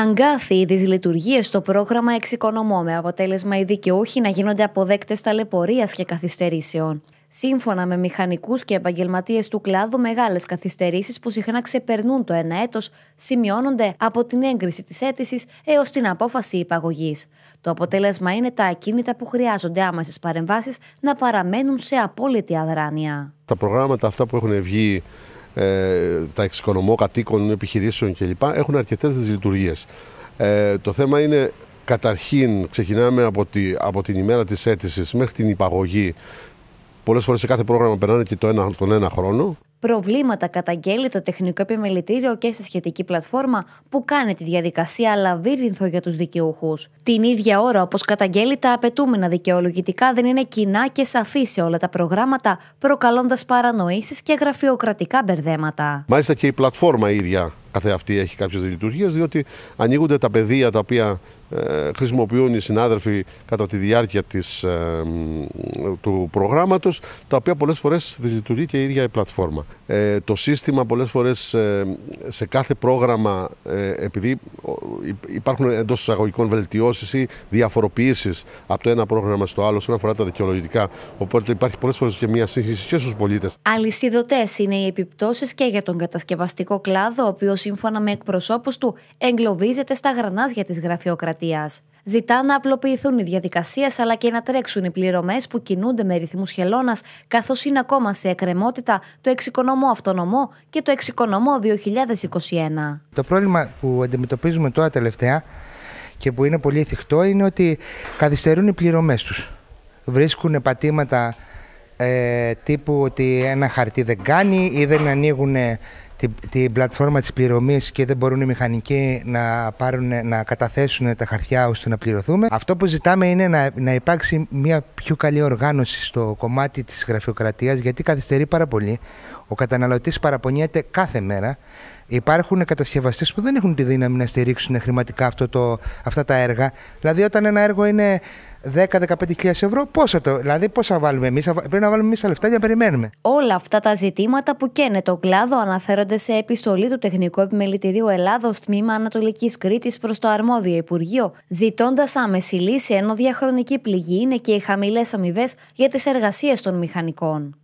αγκάθι οι δυσλειτουργίες στο πρόγραμμα Εξοικονομώ, με αποτέλεσμα οι δικαιούχοι να γίνονται αποδέκτες ταλαιπωρίας και καθυστερήσεων. Σύμφωνα με μηχανικούς και επαγγελματίες του κλάδου, μεγάλες καθυστερήσεις που συχνά ξεπερνούν το ένα έτος σημειώνονται από την έγκριση της αίτησης έως την απόφαση υπαγωγής. Το αποτέλεσμα είναι τα ακίνητα που χρειάζονται άμεσες παρεμβάσεις να παραμένουν σε απόλυτη αδράνεια. Τα προγράμματα αυτά που έχουν βγει ε, τα εξοικονομώ κατοίκων, επιχειρήσεων κλπ. έχουν αρκετές δυσλειτουργίες. Ε, το θέμα είναι καταρχήν ξεκινάμε από, τη, από την ημέρα της αίτησης μέχρι την υπαγωγή. Πολλές φορές σε κάθε πρόγραμμα περνάνε και το ένα, τον ένα χρόνο προβλήματα καταγγέλει το τεχνικό επιμελητήριο και στη σχετική πλατφόρμα που κάνει τη διαδικασία λαβύρινθο για τους δικαιούχους. Την ίδια ώρα, όπως καταγγέλει, τα απαιτούμενα δικαιολογητικά δεν είναι κοινά και σαφή σε όλα τα προγράμματα, προκαλώντας παρανοήσεις και γραφειοκρατικά μπερδέματα. Μάλιστα και η πλατφόρμα ίδια αυτή έχει κάποιες λειτουργίες, διότι ανοίγονται τα πεδία τα οποία χρησιμοποιούν οι συνάδελφοι κατά τη διάρκεια της, ε, του προγράμματος, τα οποία πολλές φορές λειτουργεί και η ίδια η πλατφόρμα. Ε, το σύστημα πολλές φορές ε, σε κάθε πρόγραμμα, ε, επειδή υπάρχουν εντός εισαγωγικών βελτιώσεις ή διαφοροποιήσεις από το ένα πρόγραμμα στο άλλο, όσον αφορά τα δικαιολογητικά, οπότε υπάρχει πολλές φορές και μια σύγχυση και στους πολίτες. Αλυσιδωτές είναι οι επιπτώσεις και για τον κατασκευαστικό κλάδο, ο οποίος σύμφωνα με εκπροσώπους του εγκλωβίζεται στα γρανάζια της γραφειοκρατίας Ζητά να απλοποιηθούν οι διαδικασίες αλλά και να τρέξουν οι πληρωμές που κινούνται με ρυθμούς χελώνας, καθώς είναι ακόμα σε εκκρεμότητα το εξοικονομό αυτονομό και το εξοικονομό 2021. Το πρόβλημα που αντιμετωπίζουμε τώρα τελευταία και που είναι πολύ θυχτό είναι ότι καθυστερούν οι πληρωμές τους. Βρίσκουν πατήματα ε, τύπου ότι ένα χαρτί δεν κάνει ή δεν ανοίγουν την, πλατφόρμα της πληρωμής και δεν μπορούν οι μηχανικοί να, πάρουν, να καταθέσουν τα χαρτιά ώστε να πληρωθούμε. Αυτό που ζητάμε είναι να, να υπάρξει μια πιο καλή οργάνωση στο κομμάτι της γραφειοκρατίας γιατί καθυστερεί πάρα πολύ. Ο καταναλωτής παραπονιέται κάθε μέρα. Υπάρχουν κατασκευαστές που δεν έχουν τη δύναμη να στηρίξουν χρηματικά αυτό το, αυτά τα έργα. Δηλαδή όταν ένα έργο είναι 10-15.000 ευρώ, πόσο το, δηλαδή πόσα βάλουμε εμείς, πρέπει να βάλουμε εμείς τα λεφτά για να περιμένουμε. Όλα αυτά τα ζητήματα που καίνε το κλάδο αναφέρονται σε επιστολή του Τεχνικού Επιμελητηρίου Ελλάδος Τμήμα Ανατολικής Κρήτης προς το αρμόδιο Υπουργείο, ζητώντας άμεση λύση ενώ διαχρονική πληγή είναι και οι χαμηλές αμοιβές για τις εργασίες των μηχανικών.